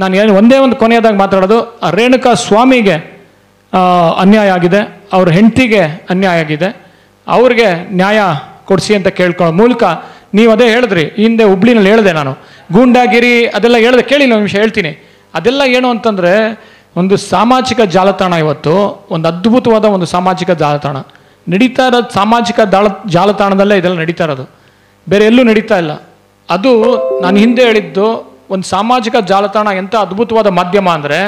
ನಾನು ಏನು ಒಂದೇ ಒಂದು ಕೊನೆಯದಾಗ ಮಾತಾಡೋದು ರೇಣುಕಾ ಸ್ವಾಮಿಗೆ ಅನ್ಯಾಯ ಆಗಿದೆ ಅವ್ರ ಹೆಂಡತಿಗೆ ಅನ್ಯಾಯ ಆಗಿದೆ ಅವ್ರಿಗೆ ನ್ಯಾಯ ಕೊಡಿಸಿ ಅಂತ ಕೇಳ್ಕೊಳ್ಳೋ ಮೂಲಕ ನೀವು ಅದೇ ಹೇಳಿದ್ರಿ ಹಿಂದೆ ಹುಬ್ಳಿನಲ್ಲಿ ಹೇಳಿದೆ ನಾನು ಗೂಂಡಾಗಿರಿ ಅದೆಲ್ಲ ಹೇಳಿದೆ ಕೇಳಿ ನಿಮಿಷ ಹೇಳ್ತೀನಿ ಅದೆಲ್ಲ ಏನು ಅಂತಂದರೆ ಒಂದು ಸಾಮಾಜಿಕ ಜಾಲತಾಣ ಇವತ್ತು ಒಂದು ಅದ್ಭುತವಾದ ಒಂದು ಸಾಮಾಜಿಕ ಜಾಲತಾಣ ನಡೀತಾ ಇರೋದು ಸಾಮಾಜಿಕ ದಾಳ ಜಾಲತಾಣದಲ್ಲೇ ಇದೆಲ್ಲ ನಡೀತಾ ಇರೋದು ಬೇರೆ ಎಲ್ಲೂ ನಡೀತಾ ಇಲ್ಲ ಅದು ನಾನು ಹಿಂದೆ ಹೇಳಿದ್ದು ಒಂದು ಸಾಮಾಜಿಕ ಜಾಲತಾಣ ಎಂಥ ಅದ್ಭುತವಾದ ಮಾಧ್ಯಮ ಅಂದರೆ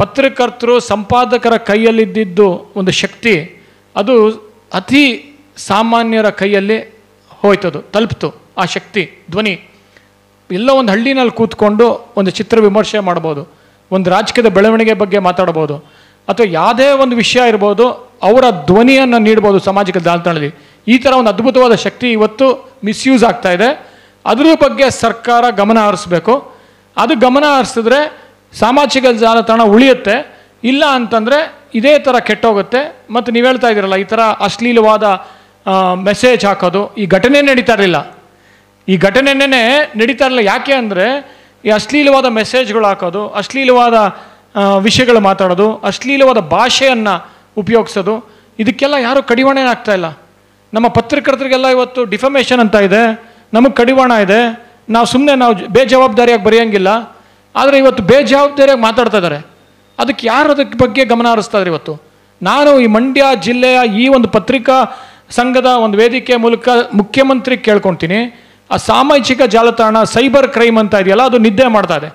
ಪತ್ರಕರ್ತರು ಸಂಪಾದಕರ ಕೈಯಲ್ಲಿದ್ದಿದ್ದು ಒಂದು ಶಕ್ತಿ ಅದು ಅತಿ ಸಾಮಾನ್ಯರ ಕೈಯಲ್ಲಿ ಹೋಯ್ತದು ತಲುಪ್ತು ಆ ಶಕ್ತಿ ಧ್ವನಿ ಎಲ್ಲ ಒಂದು ಹಳ್ಳಿನಲ್ಲಿ ಕೂತ್ಕೊಂಡು ಒಂದು ಚಿತ್ರ ವಿಮರ್ಶೆ ಮಾಡ್ಬೋದು ಒಂದು ರಾಜಕೀಯದ ಬೆಳವಣಿಗೆ ಬಗ್ಗೆ ಮಾತಾಡ್ಬೋದು ಅಥವಾ ಯಾವುದೇ ಒಂದು ವಿಷಯ ಇರ್ಬೋದು ಅವರ ಧ್ವನಿಯನ್ನು ನೀಡ್ಬೋದು ಸಾಮಾಜಿಕ ಜಾಲತಾಣದಲ್ಲಿ ಈ ಥರ ಒಂದು ಅದ್ಭುತವಾದ ಶಕ್ತಿ ಇವತ್ತು ಮಿಸ್ಯೂಸ್ ಆಗ್ತಾ ಇದೆ ಅದ್ರ ಬಗ್ಗೆ ಸರ್ಕಾರ ಗಮನ ಹರಿಸ್ಬೇಕು ಅದು ಗಮನ ಹರಿಸಿದ್ರೆ ಸಾಮಾಜಿಕ ಜಾಲತಾಣ ಉಳಿಯುತ್ತೆ ಇಲ್ಲ ಅಂತಂದರೆ ಇದೇ ಥರ ಕೆಟ್ಟೋಗುತ್ತೆ ಮತ್ತು ನೀವು ಹೇಳ್ತಾ ಇದ್ದೀರಲ್ಲ ಈ ಥರ ಅಶ್ಲೀಲವಾದ ಮೆಸೇಜ್ ಹಾಕೋದು ಈ ಘಟನೆ ನಡೀತಾ ಇರಲಿಲ್ಲ ಈ ಘಟನೆನೇ ನಡೀತಾ ಇರಲಿಲ್ಲ ಯಾಕೆ ಅಂದರೆ ಈ ಅಶ್ಲೀಲವಾದ ಮೆಸೇಜ್ಗಳು ಹಾಕೋದು ಅಶ್ಲೀಲವಾದ ವಿಷಯಗಳು ಮಾತಾಡೋದು ಅಶ್ಲೀಲವಾದ ಭಾಷೆಯನ್ನು ಉಪಯೋಗಿಸೋದು ಇದಕ್ಕೆಲ್ಲ ಯಾರೂ ಕಡಿವಾಣೆ ಆಗ್ತಾ ಇಲ್ಲ ನಮ್ಮ ಪತ್ರಕರ್ತರಿಗೆಲ್ಲ ಇವತ್ತು ಡಿಫಮೇಷನ್ ಅಂತ ಇದೆ ನಮಗೆ ಕಡಿವಾಣ ಇದೆ ನಾವು ಸುಮ್ಮನೆ ನಾವು ಬೇಜವಾಬ್ದಾರಿಯಾಗಿ ಬರೆಯೋಂಗಿಲ್ಲ ಆದರೆ ಇವತ್ತು ಬೇಜವಾಬ್ದಾರಿಯಾಗಿ ಮಾತಾಡ್ತಾ ಇದ್ದಾರೆ ಅದಕ್ಕೆ ಯಾರು ಅದಕ್ಕೆ ಬಗ್ಗೆ ಗಮನ ಹರಿಸ್ತಾ ಇವತ್ತು ನಾನು ಈ ಮಂಡ್ಯ ಜಿಲ್ಲೆಯ ಈ ಒಂದು ಪತ್ರಿಕಾ ಸಂಘದ ಒಂದು ವೇದಿಕೆ ಮೂಲಕ ಮುಖ್ಯಮಂತ್ರಿ ಕೇಳ್ಕೊಳ್ತೀನಿ ಆ ಸಾಮಾಜಿಕ ಜಾಲತಾಣ ಸೈಬರ್ ಕ್ರೈಮ್ ಅಂತ ಇದೆಯಲ್ಲ ಅದು ನಿದ್ದೆ ಮಾಡ್ತಾ ಇದೆ